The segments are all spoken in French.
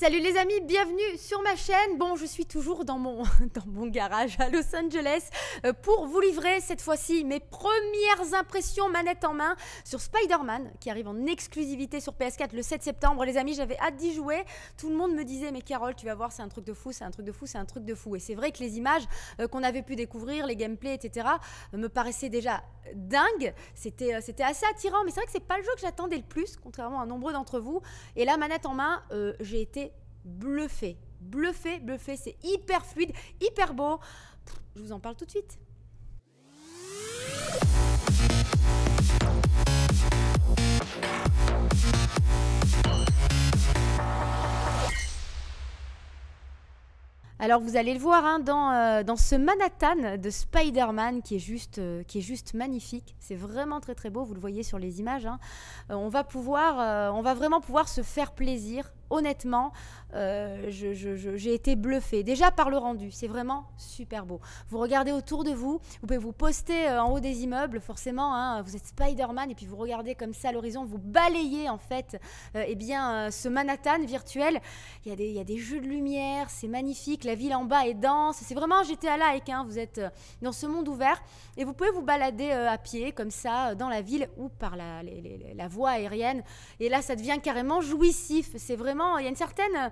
Salut les amis, bienvenue sur ma chaîne. Bon, je suis toujours dans mon, dans mon garage à Los Angeles euh, pour vous livrer cette fois-ci mes premières impressions manette en main sur Spider-Man qui arrive en exclusivité sur PS4 le 7 septembre. Les amis, j'avais hâte d'y jouer. Tout le monde me disait mais Carole, tu vas voir, c'est un truc de fou, c'est un truc de fou, c'est un truc de fou. Et c'est vrai que les images euh, qu'on avait pu découvrir, les gameplays, etc. Euh, me paraissaient déjà dingues. C'était, c'était assez attirant, mais c'est vrai que c'est pas le jeu que j'attendais le plus, contrairement à nombreux d'entre vous. Et là, manette en main, j'ai été bluffé. Bluffé, bluffé, c'est hyper fluide, hyper beau. je vous en parle tout de suite. Alors vous allez le voir hein, dans, euh, dans, ce Manhattan de Spider-Man qui, est juste, euh, qui est juste magnifique. C'est vraiment très très beau, vous le voyez sur les images. Hein. Euh, on, va pouvoir, on va vraiment pouvoir se faire plaisir honnêtement, euh, j'ai été bluffée. Déjà par le rendu, c'est vraiment super beau. Vous regardez autour de vous, vous pouvez vous poster euh, en haut des immeubles, forcément, hein, vous êtes Spider-Man et puis vous regardez comme ça à l'horizon, vous balayez en fait euh, eh bien, ce Manhattan virtuel. Il y, a des, jeux de lumière, c'est magnifique, la ville en bas est dense, c'est vraiment GTA like, hein, vous êtes dans ce monde ouvert et vous pouvez vous balader à pied comme ça dans la ville ou par la, la voie aérienne. Et là, ça devient carrément jouissif, c'est vraiment il y a une certaine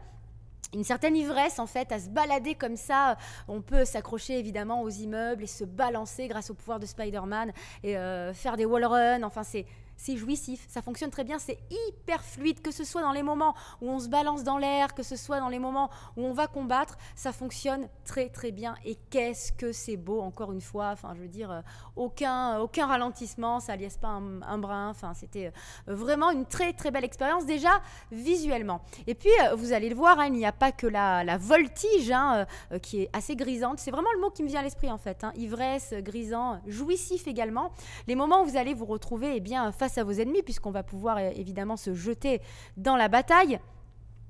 une certaine ivresse en fait à se balader comme ça. On peut s'accrocher évidemment aux immeubles et se balancer grâce au pouvoir de Spider-Man et euh, faire des wall runs. Enfin, c'est c'est jouissif, ça fonctionne très bien, c'est hyper fluide, que ce soit dans les moments où on se balance dans l'air, que ce soit dans les moments où on va combattre, ça fonctionne très très bien. Et qu'est-ce que c'est beau, encore une fois, enfin je veux dire, euh, euh, aucun, ralentissement, ça liesse pas un, brin, enfin c'était euh, vraiment une très très belle expérience déjà visuellement. Et puis vous allez le voir, hein, il n'y a pas que la, voltige hein, qui est assez grisante, c'est vraiment le mot qui me vient à l'esprit en fait, hein. ivresse, grisant, jouissif également, les moments où vous allez vous retrouver eh bien, face face à vos ennemis, puisqu'on va pouvoir euh, évidemment se jeter dans la bataille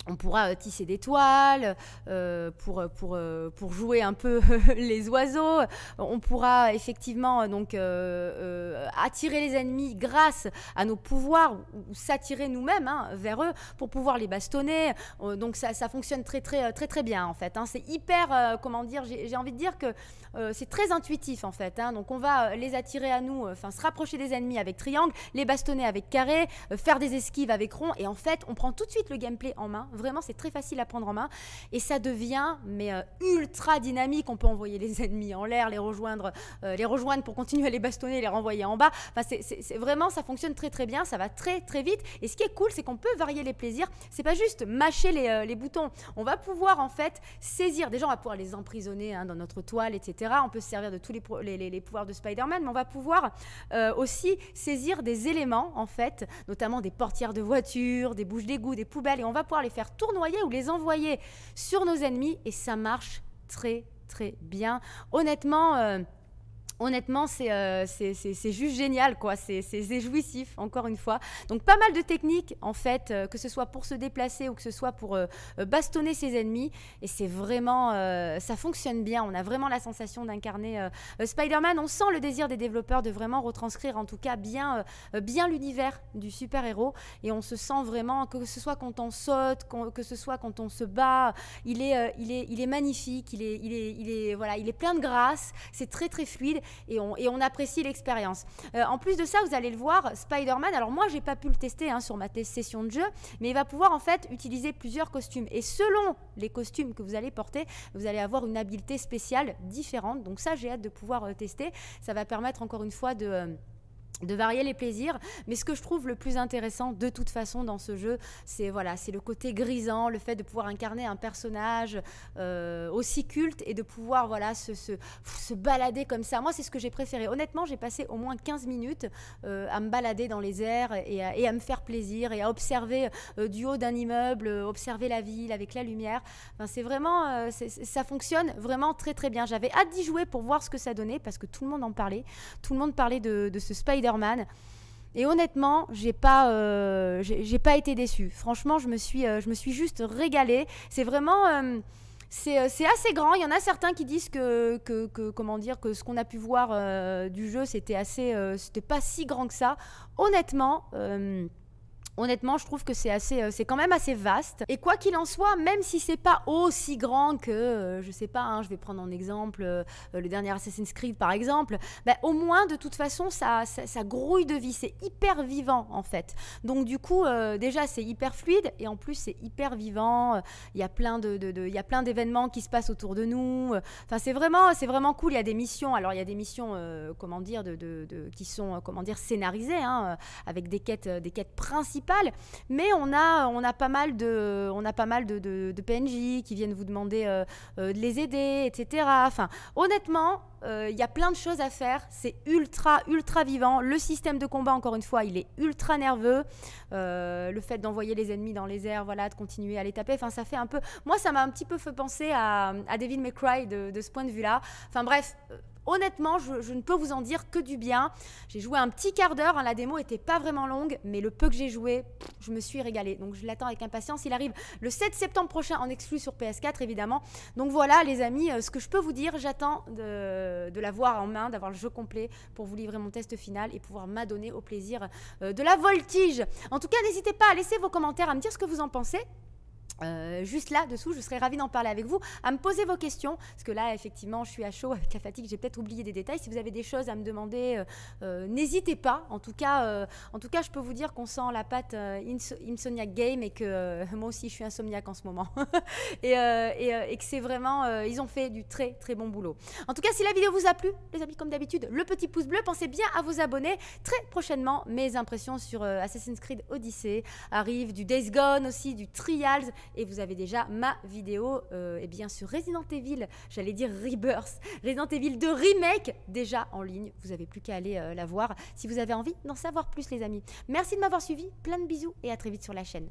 on pourra euh, tisser des toiles euh, pour, pour, euh, pour jouer un peu les oiseaux. On pourra effectivement donc attirer les ennemis grâce à nos pouvoirs ou, s'attirer nous-mêmes hein, vers eux pour pouvoir les bastonner. donc ça, fonctionne très très très très bien en fait. Hein. C'est hyper comment dire j'ai envie de dire que c'est très intuitif en fait. Hein. Donc on va les attirer à nous, enfin se rapprocher des ennemis avec triangle, les bastonner avec carré, faire des esquives avec rond et en fait on prend tout de suite le gameplay en main Vraiment, c'est très facile à prendre en main. Et ça devient, mais euh, ultra dynamique. On peut envoyer les ennemis en l'air, les rejoindre, euh, les rejoindre pour continuer à les bastonner, les renvoyer en bas. Enfin, c'est vraiment, ça fonctionne très très bien. Ça va très très vite. Et ce qui est cool, c'est qu'on peut varier les plaisirs. C'est pas juste mâcher les, euh, boutons. On va pouvoir en fait saisir. Déjà, on va pouvoir les emprisonner hein, dans notre toile, etc. On peut se servir de tous les, les, les pouvoirs de Spider-Man, mais on va pouvoir aussi saisir des éléments en fait, notamment des portières de voitures, des bouches d'égout, des poubelles, et on va pouvoir les faire tournoyer ou les envoyer sur nos ennemis et ça marche très très bien. Honnêtement, euh, honnêtement, euh, c'est c'est juste génial, quoi. C'est jouissif, encore une fois. Donc, pas mal de techniques, en fait, euh, que ce soit pour se déplacer ou que ce soit pour euh, bastonner ses ennemis. Et c'est vraiment. ça fonctionne bien. On a vraiment la sensation d'incarner Spider-Man. On sent le désir des développeurs de vraiment retranscrire, en tout cas, bien, bien l'univers du super-héros. Et on se sent vraiment, que ce soit quand on saute, que ce soit quand on se bat, il est, il est, il est magnifique, il est, il est, il est, voilà, il est plein de grâce. C'est très, très fluide et on, apprécie l'expérience. Euh, en plus de ça, vous allez le voir, Spider-Man, alors moi j'ai pas pu le tester hein, sur ma session de jeu, mais il va pouvoir en fait utiliser plusieurs costumes. Et selon les costumes que vous allez porter, vous allez avoir une habileté spéciale différente. Donc ça, j'ai hâte de pouvoir euh, tester. Ça va permettre encore une fois de... Euh, de varier les plaisirs. Mais ce que je trouve le plus intéressant de toute façon dans ce jeu, c'est voilà, c'est le côté grisant, le fait de pouvoir incarner un personnage euh, aussi culte et de pouvoir voilà se, se, balader comme ça. Moi, c'est ce que j'ai préféré. Honnêtement, j'ai passé au moins 15 minutes euh, à me balader dans les airs et à, me faire plaisir et à observer euh, du haut d'un immeuble, observer la ville avec la lumière. c'est vraiment, ça fonctionne vraiment très très bien. J'avais hâte d'y jouer pour voir ce que ça donnait parce que tout le monde en parlait. Tout le monde parlait de, de ce Spider et honnêtement, j'ai pas, euh, pas été déçue. Franchement, je me suis, euh, je me suis juste régalée. C'est vraiment. Euh, c'est assez grand. Il y en a certains qui disent que, comment dire que ce qu'on a pu voir du jeu, c'était assez, c'était pas si grand que ça. Honnêtement, honnêtement, je trouve que c'est assez, euh, c'est quand même assez vaste. Et quoi qu'il en soit, même si c'est pas aussi grand que, je euh, je sais pas, hein, je vais prendre en exemple euh, le dernier Assassin's Creed par exemple, bah, au moins de toute façon, ça, ça, grouille de vie, c'est hyper vivant en fait. Donc du coup, déjà c'est hyper fluide et en plus c'est hyper vivant. Il y a plein de, de, y a plein d'événements qui se passent autour de nous. Enfin, c'est vraiment, c'est vraiment cool. Il y a des missions. Alors il y a des missions, comment dire, de, qui sont, comment dire, scénarisées, hein, avec des quêtes, des quêtes principales mais on a, on a pas mal de, on a pas mal de, PNJ qui viennent vous demander euh, euh, de les aider, etc. Enfin, honnêtement, euh, il y a plein de choses à faire. C'est ultra, ultra vivant. Le système de combat, encore une fois, il est ultra nerveux. Euh, le fait d'envoyer les ennemis dans les airs, voilà, de continuer à les taper, enfin, ça fait un peu. Moi, ça m'a un petit peu fait penser à, à Devil de, ce point de vue-là. Enfin, bref. Euh, honnêtement, je, ne peux vous en dire que du bien. J'ai joué un petit quart d'heure, hein, la démo n'était pas vraiment longue, mais le peu que j'ai joué, je me suis régalé. Donc je l'attends avec impatience. Il arrive le 7 septembre prochain en exclu sur PS4, évidemment. Donc voilà, les amis, ce que je peux vous dire, j'attends de euh, de l'avoir en main, d'avoir le jeu complet pour vous livrer mon test final et pouvoir m'adonner au plaisir euh, de la voltige. En tout cas, n'hésitez pas à laisser vos commentaires, à me dire ce que vous en pensez. Euh, juste là dessous, je serais ravie d'en parler avec vous, à me poser vos questions, parce que là effectivement je suis à chaud avec la fatigue, j'ai peut-être oublié des détails. Si vous avez des choses à me demander, euh, euh, n'hésitez pas. En tout cas, en tout cas, je peux vous dire qu'on sent la patte insomniac game et que moi aussi je suis insomniaque en ce moment et, et, que c'est vraiment, ils ont fait du très très bon boulot. En tout cas, si la vidéo vous a plu, les amis, comme d'habitude, le petit pouce bleu, pensez bien à vous abonner. Très prochainement, mes impressions sur Assassin's Creed Odyssey arrivent, du Days Gone aussi, du Trials et vous avez déjà ma vidéo euh, eh bien, sur Resident Evil, j'allais dire Rebirth, Resident Evil de Remake, déjà en ligne. Vous n'avez plus qu'à aller euh, la voir si vous avez envie d'en savoir plus, les amis. Merci de m'avoir suivi, plein de bisous et à très vite sur la chaîne.